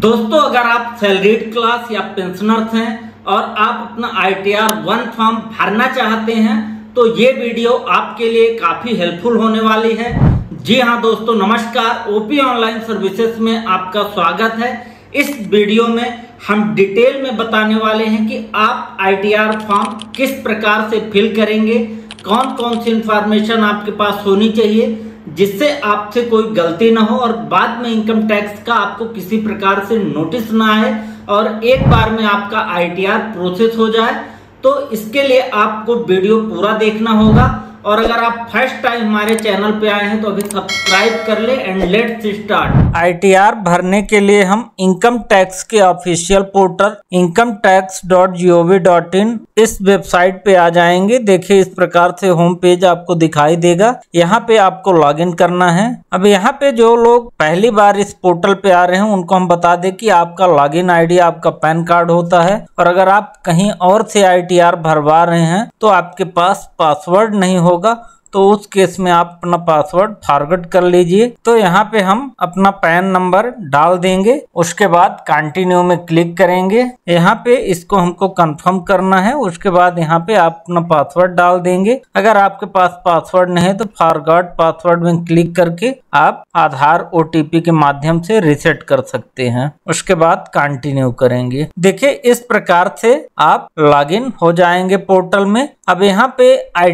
दोस्तों अगर आप सैलरीड क्लास या पेंशनर्स हैं और आप अपना I T R one form भरना चाहते हैं तो ये वीडियो आपके लिए काफी हेल्पफुल होने वाली है जी हाँ दोस्तों नमस्कार ओपी ऑनलाइन सर्विसेज में आपका स्वागत है इस वीडियो में हम डिटेल में बताने वाले हैं कि आप आईटीआर फॉर्म किस प्रकार से फिल करेंगे कौन कौन सी इंफॉर्मेशन आपके पास होनी चाहिए जिससे आपसे कोई गलती ना हो और बाद में इनकम टैक्स का आपको किसी प्रकार से नोटिस ना आए और एक बार में आपका आईटीआर प्रोसेस हो जाए तो इसके लिए आपको वीडियो पूरा देखना होगा और अगर आप फर्स्ट टाइम हमारे चैनल पे आए हैं तो अभी सब्सक्राइब कर ले एंड लेट्स स्टार्ट आईटीआर भरने के लिए हम इनकम टैक्स के official portal income tax dot G O V dot in इस वेबसाइट पे आ जाएंगे देखिए इस प्रकार से होम पेज आपको दिखाई देगा यहाँ पे आपको लॉगिन करना है अब यहाँ पे जो लोग पहली बार इस पोर्टल पे आ रहे हैं उनको हम बता दें कि आपका लॉगिन आईडी आपका पैन कार्ड होता है और अगर आप कहीं और से आईटीआर भरवा रहे हैं तो आपके पास पासवर्ड नहीं हो होगा तो उस केस में आप अपना पासवर्ड फॉरगेट कर लीजिए तो यहाँ पे हम अपना पैन नंबर डाल देंगे उसके बाद कंटिन्यू में क्लिक करेंगे यहाँ पे इसको हमको कंफर्म करना है उसके बाद यहाँ पे आप अपना पासवर्ड डाल देंगे अगर आपके पास पासवर्ड नहीं है तो फॉरगॉट पासवर्ड में क्लिक करके आप आधार ओ के माध्यम से रिसेट कर सकते हैं उसके बाद कंटिन्यू करेंगे देखिए इस प्रकार से आप लॉगिन हो जाएंगे पोर्टल में अब यहाँ पे आई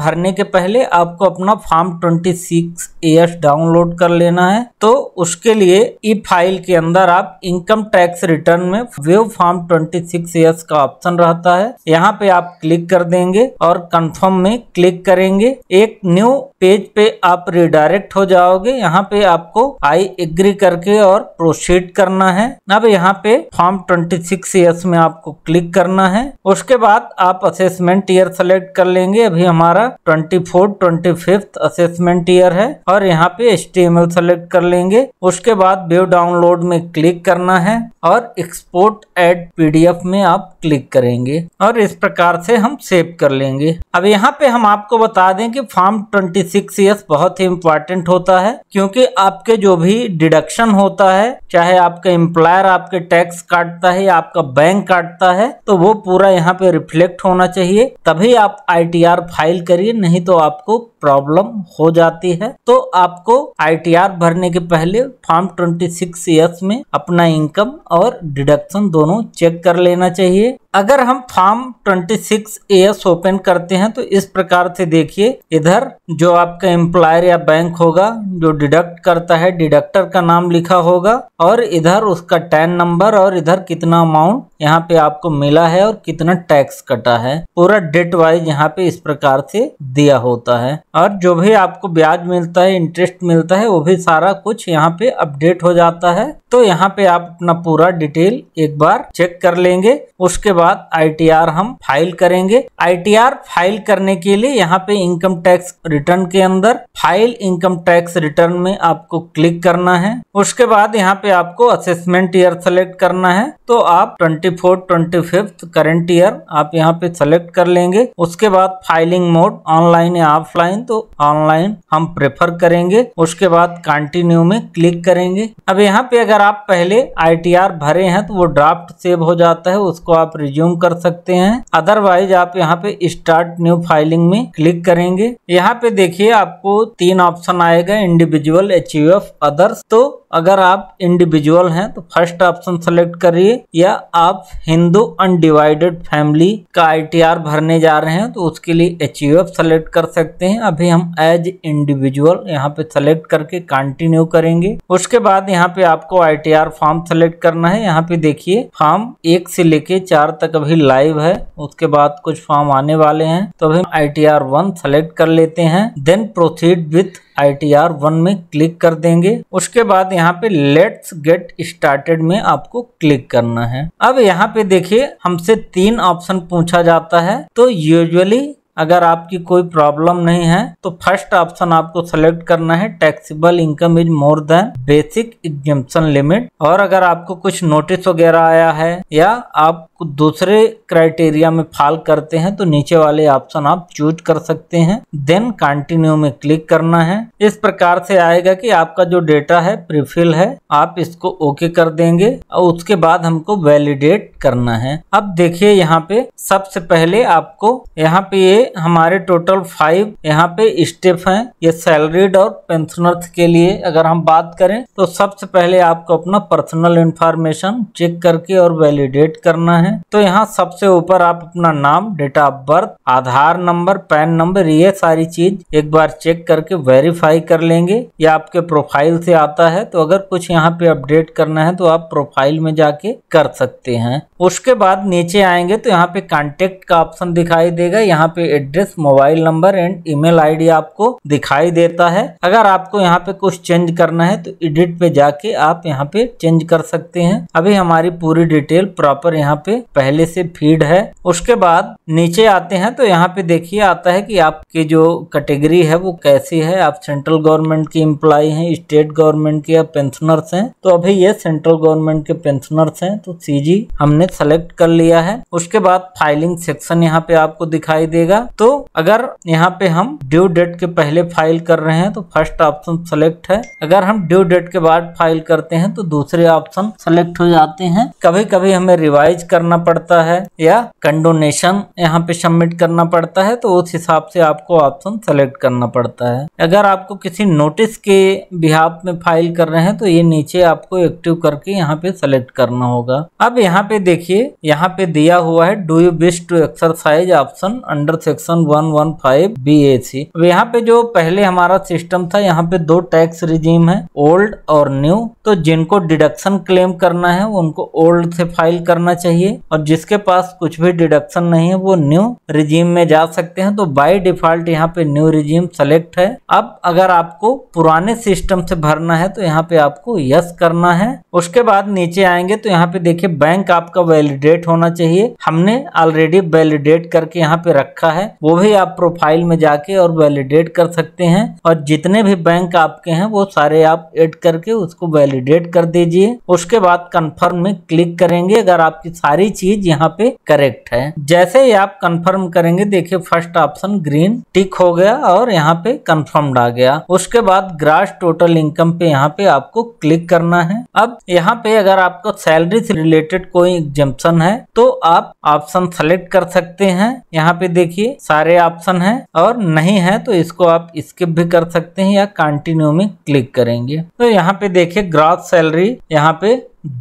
भरने के पहले आपको अपना फॉर्म 26 एएस डाउनलोड कर लेना है तो उसके लिए ई फाइल के अंदर आप इनकम टैक्स रिटर्न में वेव फॉर्म 26 एएस का ऑप्शन रहता है यहाँ पे आप क्लिक कर देंगे और कंफर्म में क्लिक करेंगे एक न्यू पेज पे आप रिडायरेक्ट हो जाओगे जाओगे यहाँ पे आपको आई एग्री करके और प्रोसीड करना है अब यहाँ पे फॉर्म ट्वेंटी सिक्स ईयर्स में आपको क्लिक करना है उसके बाद आप असेसमेंट ईयर सेलेक्ट कर लेंगे अभी हमारा twenty fourth twenty fifth assessment year है और यहाँ पे S T M L select कर लेंगे उसके बाद वेव डाउनलोड में क्लिक करना है और एक्सपोर्ट एट एफ में आप क्लिक करेंगे और इस प्रकार से हम सेव कर लेंगे अब यहाँ पे हम आपको बता दें कि फॉर्म ट्वेंटी सिक्स ईयर्स बहुत ही इम्पोर्टेंट होता है है क्योंकि आपके जो भी डिडक्शन होता है चाहे आपका एम्प्लॉयर आपके टैक्स काटता है या आपका बैंक काटता है तो वो पूरा यहाँ पे रिफ्लेक्ट होना चाहिए तभी आप आईटीआर फाइल करिए नहीं तो आपको प्रॉब्लम हो जाती है तो आपको आईटीआर भरने के पहले फॉर्म सिक्स एस में अपना इनकम और डिडक्शन दोनों चेक कर लेना चाहिए अगर हम फॉर्म सिक्स एस ओपन करते हैं तो इस प्रकार से देखिए इधर जो आपका एम्प्लॉयर या बैंक होगा जो डिडक्ट करता है डिडक्टर का नाम लिखा होगा और इधर उसका टैन नंबर और इधर कितना अमाउंट यहाँ पे आपको मिला है और कितना टैक्स कटा है पूरा डेट वाइज यहाँ पे इस प्रकार से दिया होता है और जो भी आपको ब्याज मिलता है इंटरेस्ट मिलता है वो भी सारा कुछ यहाँ पे अपडेट हो जाता है तो यहाँ पे आप अपना पूरा डिटेल एक बार चेक कर लेंगे उसके बाद आईटीआर हम फाइल करेंगे आईटीआर फाइल करने के लिए यहाँ पे इनकम टैक्स रिटर्न के अंदर फाइल इनकम टैक्स रिटर्न में आपको क्लिक करना है उसके बाद यहाँ पे आपको असेसमेंट ईयर सेलेक्ट करना है तो आप twenty fourth twenty fifth current year आप यहाँ पे सेलेक्ट कर लेंगे उसके बाद फाइलिंग मोड ऑनलाइन या ऑफलाइन तो ऑनलाइन हम प्रेफर करेंगे उसके बाद कंटिन्यू में क्लिक करेंगे अब यहाँ पे अगर आप पहले आईटीआर भरे हैं तो वो ड्राफ्ट सेव हो जाता है उसको आप रिज्यूम कर सकते हैं अदरवाइज आप यहाँ पे स्टार्ट न्यू फाइलिंग में क्लिक करेंगे यहाँ पे देखिए आपको तीन ऑप्शन आएगा इंडिविजुअल एच अदर्स तो अगर आप इंडिविजुअल हैं तो फर्स्ट ऑप्शन सेलेक्ट करिए या आप हिंदू अनडिवाइडेड फैमिली का आईटीआर भरने जा रहे हैं तो उसके लिए एच सेलेक्ट कर सकते हैं अभी हम एज इंडिविजुअल यहाँ पे सेलेक्ट करके कंटिन्यू करेंगे उसके बाद यहाँ पे आपको आईटीआर फॉर्म सेलेक्ट करना है यहाँ पे देखिए फॉर्म एक से लेके चार तक अभी लाइव है उसके बाद कुछ फॉर्म आने वाले हैं तो अभी I T R one select कर लेते हैं then proceed with I T R one में क्लिक कर देंगे उसके बाद यहाँ पे लेट्स गेट स्टार्टेड में आपको क्लिक करना करना है अब यहाँ पे देखिए हमसे तीन ऑप्शन पूछा जाता है तो यूजुअली अगर आपकी कोई प्रॉब्लम नहीं है तो फर्स्ट ऑप्शन आपको सेलेक्ट करना है taxable income is more than basic exemption limit और अगर आपको कुछ नोटिस वगैरह आया है या आप को दूसरे क्राइटेरिया में फाल करते हैं तो नीचे वाले ऑप्शन आप चूज कर सकते हैं देन कंटिन्यू में क्लिक करना है इस प्रकार से आएगा कि आपका जो डेटा है प्रीफिल है आप इसको ओके कर देंगे और उसके बाद हमको वैलिडेट करना है अब देखिए यहाँ पे सबसे पहले आपको यहाँ पे ये हमारे टोटल फाइव यहाँ पे स्टेप हैं ये सैलरीड और पेंशनर्स के लिए अगर हम बात करें तो सबसे पहले आपको अपना पर्सनल इंफॉर्मेशन चेक करके और वैलिडेट करना है है तो यहाँ सबसे ऊपर आप अपना नाम date of birth Aadhaar number PAN number ये सारी चीज एक बार चेक करके वेरीफाई कर लेंगे या आपके प्रोफाइल से आता है तो अगर कुछ यहाँ पे अपडेट करना है तो आप प्रोफाइल में जाके कर सकते हैं उसके बाद नीचे आएंगे तो यहाँ पे कॉन्टेक्ट का ऑप्शन दिखाई देगा यहाँ पे address mobile number and email ID आपको दिखाई देता है अगर आपको यहाँ पे कुछ चेंज करना है तो एडिट पे जाके आप यहाँ पे चेंज कर सकते हैं अभी हमारी पूरी डिटेल प्रॉपर यहाँ पे पहले से फीड है उसके बाद नीचे आते हैं तो यहाँ पे देखिए आता है कि आपकी जो कैटेगरी है वो कैसी है आप सेंट्रल गवर्नमेंट की एम्प्लॉय हैं स्टेट गवर्नमेंट के या पेंशनर्स हैं तो अभी ये सेंट्रल गवर्नमेंट के पेंशनर्स हैं तो सी हमने सेलेक्ट कर लिया है उसके बाद फाइलिंग सेक्शन यहाँ पे आपको दिखाई देगा तो अगर यहाँ पे हम ड्यू डेट के पहले फाइल कर रहे हैं तो फर्स्ट ऑप्शन सेलेक्ट है अगर हम ड्यू डेट के बाद फाइल करते हैं तो दूसरे ऑप्शन सेलेक्ट हो जाते हैं कभी कभी हमें रिवाइज करना करना पड़ता है या कंडोनेशन यहाँ पे सबमिट करना पड़ता है तो उस हिसाब से आपको ऑप्शन सेलेक्ट करना पड़ता है अगर आपको किसी नोटिस के बिहाफ में फाइल कर रहे हैं तो ये नीचे आपको एक्टिव करके यहाँ पे सेलेक्ट करना होगा अब यहाँ पे देखिए यहाँ पे दिया हुआ है do you wish to exercise option under section one one five B A C अब यहाँ पे जो पहले हमारा सिस्टम था यहाँ पे दो टैक्स रिजीम है ओल्ड और न्यू तो जिनको डिडक्शन क्लेम करना है उनको ओल्ड से फाइल करना चाहिए और जिसके पास कुछ भी डिडक्शन नहीं है वो न्यू रिजीम में जा सकते हैं तो बाय डिफॉल्ट यहाँ पे न्यू रिजीम सेलेक्ट है अब अगर आपको पुराने सिस्टम से भरना है तो यहाँ पे आपको यस करना है उसके बाद नीचे आएंगे तो यहाँ पे देखिए बैंक आपका वैलिडेट होना चाहिए हमने ऑलरेडी वैलिडेट करके यहाँ पे रखा है वो भी आप प्रोफाइल में जाके और वैलिडेट कर सकते हैं और जितने भी बैंक आपके हैं वो सारे आप एड करके उसको वैलिडेट कर दीजिए उसके बाद कन्फर्म में क्लिक करेंगे अगर आपकी सारी चीज यहाँ पे करेक्ट है जैसे ही आप कंफर्म करेंगे देखिए फर्स्ट ऑप्शन ग्रीन टिक हो गया और यहाँ पे कंफर्म्ड आ गया उसके बाद ग्रास टोटल इनकम पे यहाँ पे आपको क्लिक करना है अब यहाँ पे अगर आपको सैलरी से रिलेटेड कोई एग्जेपन है तो आप ऑप्शन सेलेक्ट कर सकते हैं यहाँ पे देखिए सारे ऑप्शन है और नहीं है तो इसको आप स्किप भी कर सकते हैं या कंटिन्यू में क्लिक करेंगे तो यहाँ पे देखिए ग्रास सैलरी यहाँ पे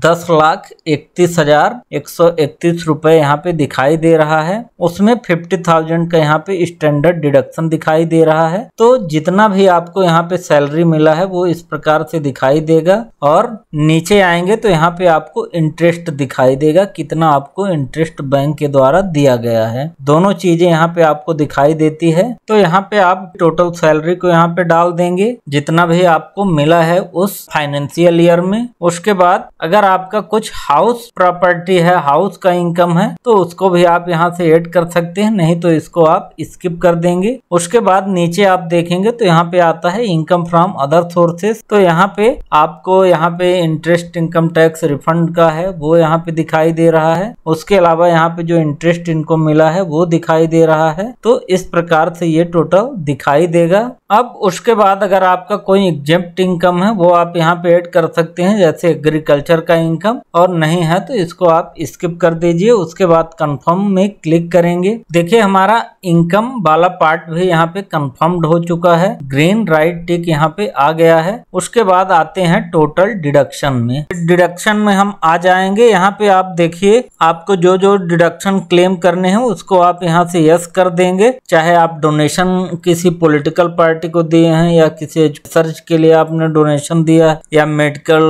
दस लाख इकतीस हजार एक सौ इकतीस रुपए यहाँ पे दिखाई दे रहा है उसमें फिफ्टी थाउजेंड का यहाँ पे स्टैंडर्ड डिडक्शन दिखाई दे रहा है तो जितना भी आपको यहाँ पे सैलरी मिला है वो इस प्रकार से दिखाई देगा और नीचे आएंगे तो यहाँ पे आपको इंटरेस्ट दिखाई देगा कितना आपको इंटरेस्ट बैंक के द्वारा दिया गया है दोनों चीजें यहाँ पे आपको दिखाई देती है तो यहाँ पे आप टोटल सैलरी को यहाँ पे डाल देंगे जितना भी आपको मिला है उस फाइनेंशियल ईयर में उसके बाद अगर आपका कुछ हाउस प्रॉपर्टी है हाउस का इनकम है तो उसको भी आप यहाँ से ऐड कर सकते हैं नहीं तो इसको आप स्किप कर देंगे उसके बाद नीचे आप देखेंगे तो यहाँ पे आता है इनकम फ्रॉम अदर सोर्सेस तो यहाँ पे आपको यहाँ पे इंटरेस्ट इनकम टैक्स रिफंड का है वो यहाँ पे दिखाई दे रहा है उसके अलावा यहाँ पे जो इंटरेस्ट इनको मिला है वो दिखाई दे रहा है तो इस प्रकार से ये टोटल दिखाई देगा अब उसके बाद अगर आपका कोई एग्जेप्ट इनकम है वो आप यहाँ पे एड कर सकते हैं जैसे एग्रीकल्चर ईयर का इनकम और नहीं है तो इसको आप स्किप कर दीजिए उसके बाद कंफर्म में क्लिक करेंगे देखिए हमारा इनकम वाला पार्ट भी यहाँ पे कंफर्म्ड हो चुका है ग्रीन राइट टिक यहाँ पे आ गया है उसके बाद आते हैं टोटल डिडक्शन में डिडक्शन में हम आ जाएंगे यहाँ पे आप देखिए आपको जो जो डिडक्शन क्लेम करने हैं उसको आप यहाँ से यस कर देंगे चाहे आप डोनेशन किसी पोलिटिकल पार्टी को दिए हैं या किसी रिसर्च के लिए आपने डोनेशन दिया या मेडिकल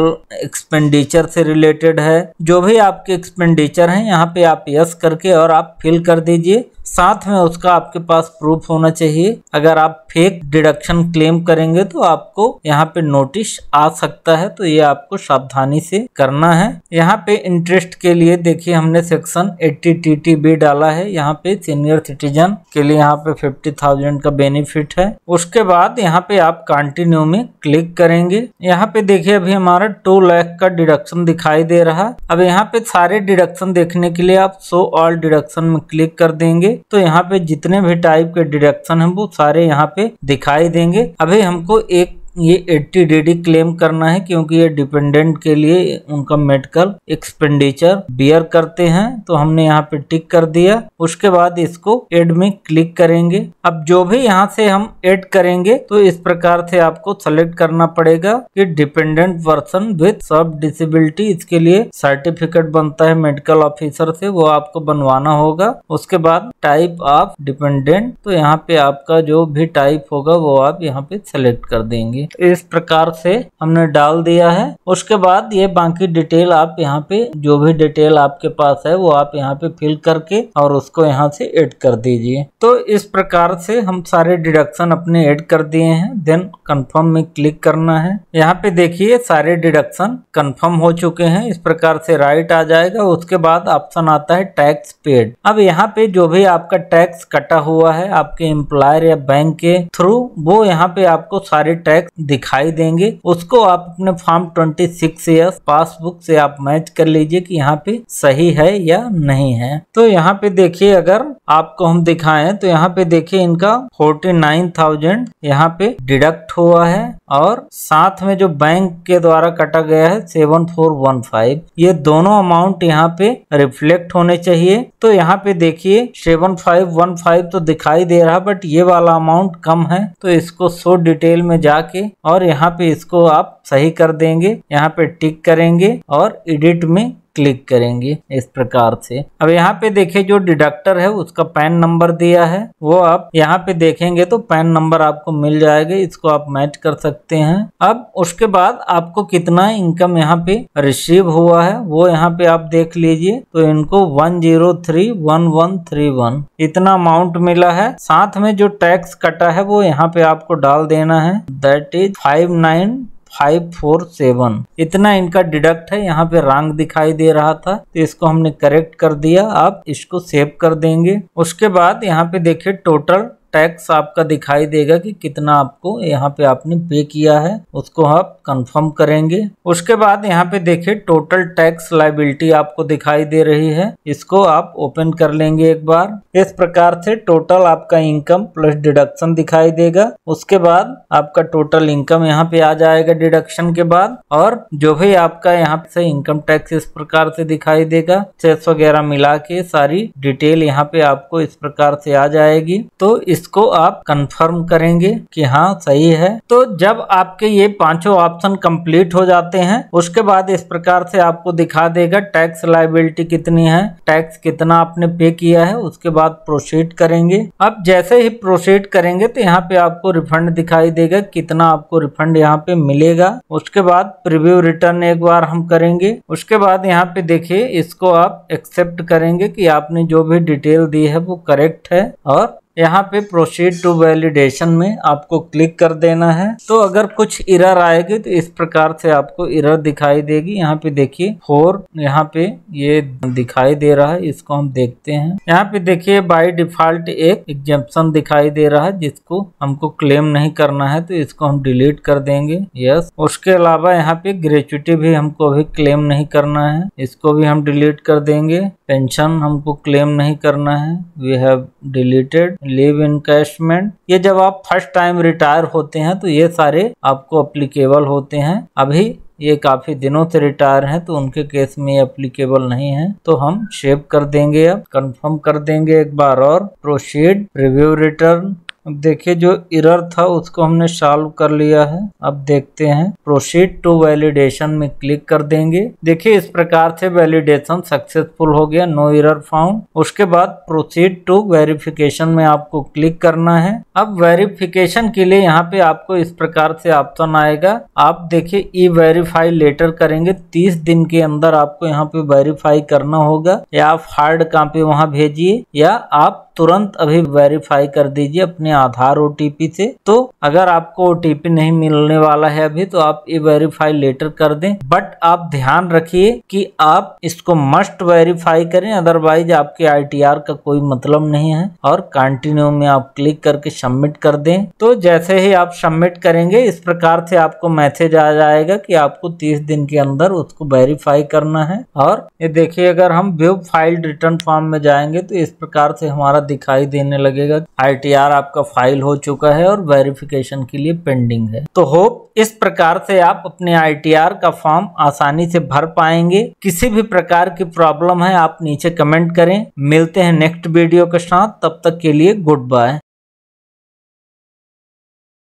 एक्सपेंडिचर एक्सपेंडिचर से रिलेटेड है जो भी आपके एक्सपेंडिचर हैं यहाँ पे आप यस करके और आप फिल कर दीजिए साथ में उसका आपके पास प्रूफ होना चाहिए अगर आप फेक डिडक्शन क्लेम करेंगे तो आपको यहाँ पे नोटिस आ सकता है तो ये आपको सावधानी से करना है यहाँ पे इंटरेस्ट के लिए देखिए हमने section eighty T T B डाला है यहाँ पे सीनियर सिटीजन के लिए यहाँ पे फिफ्टी थाउजेंड का बेनिफिट है उसके बाद यहाँ पे आप कंटिन्यू में क्लिक करेंगे यहाँ पे देखिए अभी हमारा टू लैख का डिडक्शन दिखाई दे रहा अब यहाँ पे सारे डिडक्शन देखने के लिए आप सो ऑल डिडक्शन में क्लिक कर देंगे तो यहाँ पे जितने भी टाइप के डिडक्शन है वो सारे यहाँ पे दिखाई देंगे अभी हमको एक ये 80 डेडी क्लेम करना है क्योंकि ये डिपेंडेंट के लिए उनका मेडिकल एक्सपेंडिचर बियर करते हैं तो हमने यहाँ पे टिक कर दिया उसके बाद इसको एड में क्लिक करेंगे अब जो भी यहाँ से हम एड करेंगे तो इस प्रकार से आपको सेलेक्ट करना पड़ेगा कि डिपेंडेंट पर्सन विथ सब डिसेबिलिटी इसके लिए सर्टिफिकेट बनता है मेडिकल ऑफिसर से वो आपको बनवाना होगा उसके बाद टाइप ऑफ डिपेंडेंट तो यहाँ पे आपका जो भी टाइप होगा वो आप यहाँ पे सेलेक्ट कर देंगे देंगे इस प्रकार से हमने डाल दिया है उसके बाद ये बाकी डिटेल आप यहाँ पे जो भी डिटेल आपके पास है वो आप यहाँ पे फिल करके और उसको यहाँ से एड कर दीजिए तो इस प्रकार से हम सारे डिडक्शन अपने एड कर दिए हैं देन कंफर्म में क्लिक करना है यहाँ पे देखिए सारे डिडक्शन कंफर्म हो चुके हैं इस प्रकार से राइट आ जाएगा उसके बाद ऑप्शन आता है टैक्स पेड अब यहाँ पे जो भी आपका टैक्स कटा हुआ है आपके एम्प्लॉयर या बैंक के थ्रू वो यहाँ पे आपको सारे टैक्स दिखाई देंगे उसको आप अपने फॉर्म ट्वेंटी सिक्स पासबुक से आप मैच कर लीजिए कि यहाँ पे सही है या नहीं है तो यहाँ पे देखिए अगर आपको हम दिखाएं तो यहाँ पे देखिए इनका फोर्टी नाइन थाउजेंड यहाँ पे डिडक्ट हुआ है और साथ में जो बैंक के द्वारा कटा गया है सेवन फोर वन फाइव ये दोनों अमाउंट यहाँ पे रिफ्लेक्ट होने चाहिए तो यहाँ पे देखिए सेवन फाइव वन फाइव तो दिखाई दे रहा बट ये वाला अमाउंट कम है तो इसको सो डिटेल में जाके करके और यहाँ पे इसको आप सही कर देंगे यहाँ पे टिक करेंगे और एडिट में क्लिक करेंगे इस प्रकार से अब यहाँ पे देखिए जो डिडक्टर है उसका पैन नंबर दिया है वो आप यहाँ पे देखेंगे तो पैन नंबर आपको मिल जाएगा इसको आप मैच कर सकते हैं अब उसके बाद आपको कितना इनकम यहाँ पे रिसीव हुआ है वो यहाँ पे आप देख लीजिए तो इनको one zero three one one three one इतना अमाउंट मिला है साथ में जो टैक्स कटा है वो यहाँ पे आपको डाल देना है that is five nine five four seven इतना इनका डिडक्ट है यहाँ पे रंग दिखाई दे रहा था तो इसको हमने करेक्ट कर दिया आप इसको सेव कर देंगे उसके बाद यहाँ पे देखिए टोटल टैक्स आपका दिखाई देगा कि कितना आपको यहाँ पे आपने पे किया है उसको आप कंफर्म करेंगे उसके बाद यहाँ पे देखिए टोटल टैक्स लाइबिलिटी आपको दिखाई दे रही है इसको आप ओपन कर लेंगे एक बार इस प्रकार से टोटल आपका इनकम प्लस डिडक्शन दिखाई देगा उसके बाद आपका टोटल इनकम यहाँ पे आ जाएगा डिडक्शन के बाद और जो भी आपका यहाँ से इनकम टैक्स इस प्रकार से दिखाई देगा चेस वगैरह मिला के सारी डिटेल यहाँ पे आपको इस प्रकार से आ जाएगी तो इसको आप कंफर्म करेंगे कि हाँ सही है तो जब आपके ये पांचों ऑप्शन कंप्लीट हो जाते हैं उसके बाद इस प्रकार से आपको दिखा देगा टैक्स लाइबिलिटी कितनी है टैक्स कितना आपने पे किया है उसके बाद प्रोसीड करेंगे अब जैसे ही प्रोसीड करेंगे तो यहाँ पे आपको रिफंड दिखाई देगा कितना आपको रिफंड यहाँ पे मिलेगा उसके बाद प्रिव्यू रिटर्न एक बार हम करेंगे उसके बाद यहाँ पे देखिए इसको आप एक्सेप्ट करेंगे कि आपने जो भी डिटेल दी है वो करेक्ट है और यहाँ पे प्रोसीड टू वैलिडेशन में आपको क्लिक कर देना है तो अगर कुछ इरर आएगी तो इस प्रकार से आपको इरर दिखाई देगी यहाँ पे देखिए फोर यहाँ पे ये दिखाई दे रहा है इसको हम देखते हैं यहाँ पे देखिए बाय डिफॉल्ट एक एग्जेप्शन दिखाई दे रहा है जिसको हमको क्लेम नहीं करना है तो इसको हम डिलीट कर देंगे यस उसके अलावा यहाँ पे ग्रेचुटी भी हमको अभी क्लेम नहीं करना है इसको भी हम डिलीट कर देंगे पेंशन हमको क्लेम नहीं करना है we have deleted leave encashment ये जब आप फर्स्ट टाइम रिटायर होते हैं तो ये सारे आपको अप्लीकेबल होते हैं अभी ये काफी दिनों से रिटायर हैं तो उनके केस में ये अप्लीकेबल नहीं है तो हम शेप कर देंगे अब कंफर्म कर देंगे एक बार और प्रोसीड रिव्यू रिटर्न देखिए जो इरर था उसको हमने सॉल्व कर लिया है अब देखते हैं प्रोसीड टू वैलिडेशन में क्लिक कर देंगे देखिए इस प्रकार से वैलिडेशन सक्सेसफुल हो गया नो इरर फाउंड उसके बाद प्रोसीड टू वेरिफिकेशन में आपको क्लिक करना है अब वेरिफिकेशन के लिए यहाँ पे आपको इस प्रकार से ऑप्शन आएगा आप देखिए ई वेरीफाई लेटर करेंगे तीस दिन के अंदर आपको यहाँ पे वेरीफाई करना होगा या आप हार्ड कॉपी वहाँ भेजिए या आप तुरंत अभी वेरीफाई कर दीजिए अपने आधार ओ से तो अगर आपको ओ नहीं मिलने वाला है अभी तो आप ये वेरीफाई लेटर कर दें बट आप ध्यान रखिए कि आप इसको मस्ट वेरीफाई करें अदरवाइज आपके आईटीआर का कोई मतलब नहीं है और कंटिन्यू में आप क्लिक करके सबमिट कर दें तो जैसे ही आप सबमिट करेंगे इस प्रकार से आपको मैसेज आ जाएगा कि आपको तीस दिन के अंदर उसको वेरीफाई करना है और ये देखिए अगर हम व्यू फाइल रिटर्न फॉर्म में जाएंगे तो इस प्रकार से हमारा दिखाई देने लगेगा आई आपका फाइल हो चुका है और वेरिफिकेशन के लिए पेंडिंग है तो होप इस प्रकार से आप अपने आई का फॉर्म आसानी से भर पाएंगे किसी भी प्रकार की प्रॉब्लम है आप नीचे कमेंट करें मिलते हैं नेक्स्ट वीडियो के साथ तब तक के लिए गुड बाय